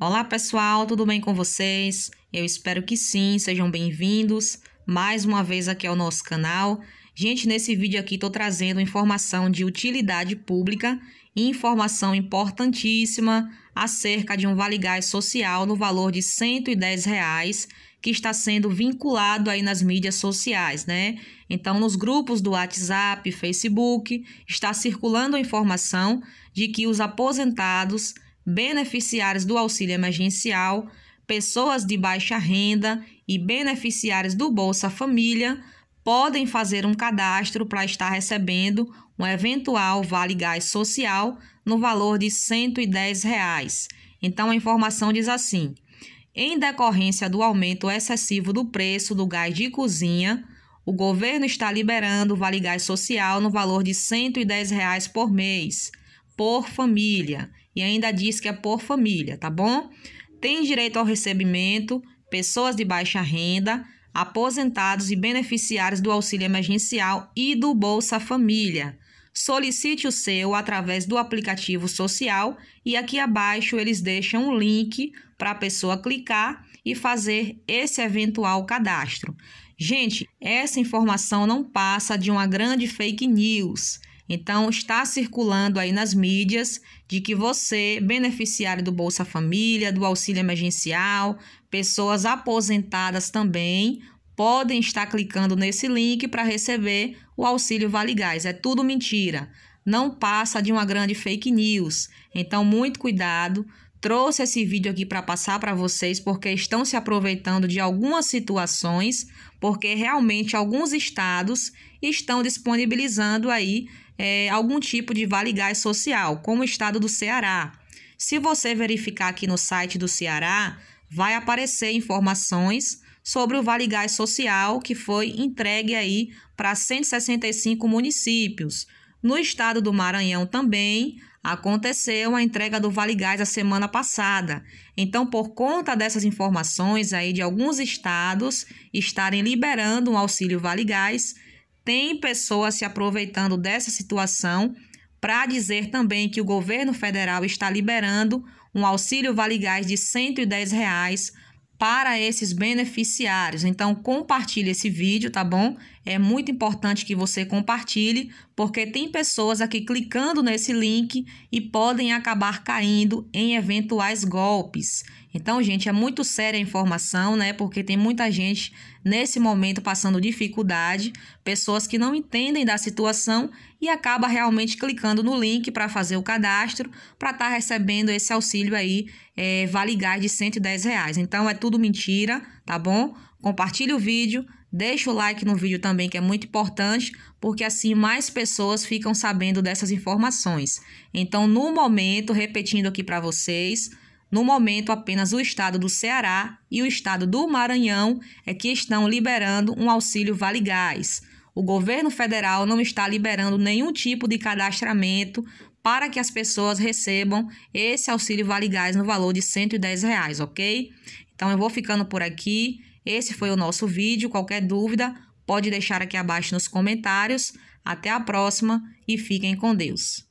Olá pessoal, tudo bem com vocês? Eu espero que sim, sejam bem-vindos mais uma vez aqui ao nosso canal. Gente, nesse vídeo aqui estou trazendo informação de utilidade pública e informação importantíssima acerca de um Vale Gás Social no valor de R$ 110,00 reais, que está sendo vinculado aí nas mídias sociais, né? Então, nos grupos do WhatsApp, Facebook, está circulando a informação de que os aposentados beneficiários do auxílio emergencial, pessoas de baixa renda e beneficiários do Bolsa Família podem fazer um cadastro para estar recebendo um eventual Vale Gás Social no valor de R$ 110. Reais. Então a informação diz assim: em decorrência do aumento excessivo do preço do gás de cozinha, o governo está liberando o Vale Gás Social no valor de R$ 110 reais por mês por família. E ainda diz que é por família, tá bom? Tem direito ao recebimento pessoas de baixa renda, aposentados e beneficiários do auxílio emergencial e do Bolsa Família. Solicite o seu através do aplicativo social e aqui abaixo eles deixam um link para a pessoa clicar e fazer esse eventual cadastro. Gente, essa informação não passa de uma grande fake news. Então, está circulando aí nas mídias de que você, beneficiário do Bolsa Família, do auxílio emergencial, pessoas aposentadas também, podem estar clicando nesse link para receber o auxílio Vale Gás. É tudo mentira. Não passa de uma grande fake news. Então, muito cuidado. Trouxe esse vídeo aqui para passar para vocês porque estão se aproveitando de algumas situações, porque realmente alguns estados estão disponibilizando aí é, algum tipo de vale gás social, como o estado do Ceará. Se você verificar aqui no site do Ceará, vai aparecer informações sobre o Vale Gás Social que foi entregue aí para 165 municípios. No estado do Maranhão também aconteceu a entrega do Vale Gás a semana passada. Então, por conta dessas informações aí de alguns estados estarem liberando um auxílio Vale Gás, tem pessoas se aproveitando dessa situação para dizer também que o governo federal está liberando um auxílio Vale Gás de R$ 110 reais para esses beneficiários. Então, compartilhe esse vídeo, tá bom? é muito importante que você compartilhe, porque tem pessoas aqui clicando nesse link e podem acabar caindo em eventuais golpes. Então, gente, é muito séria a informação, né? Porque tem muita gente nesse momento passando dificuldade, pessoas que não entendem da situação e acaba realmente clicando no link para fazer o cadastro, para estar tá recebendo esse auxílio aí, é, Vale Gás de 110 reais. Então, é tudo mentira, tá bom? Compartilhe o vídeo, Deixa o like no vídeo também, que é muito importante, porque assim mais pessoas ficam sabendo dessas informações. Então, no momento, repetindo aqui para vocês, no momento apenas o estado do Ceará e o estado do Maranhão é que estão liberando um auxílio Vale Gás. O governo federal não está liberando nenhum tipo de cadastramento para que as pessoas recebam esse auxílio Vale Gás no valor de R$ 110, reais, ok? Então eu vou ficando por aqui. Esse foi o nosso vídeo. Qualquer dúvida, pode deixar aqui abaixo nos comentários. Até a próxima e fiquem com Deus.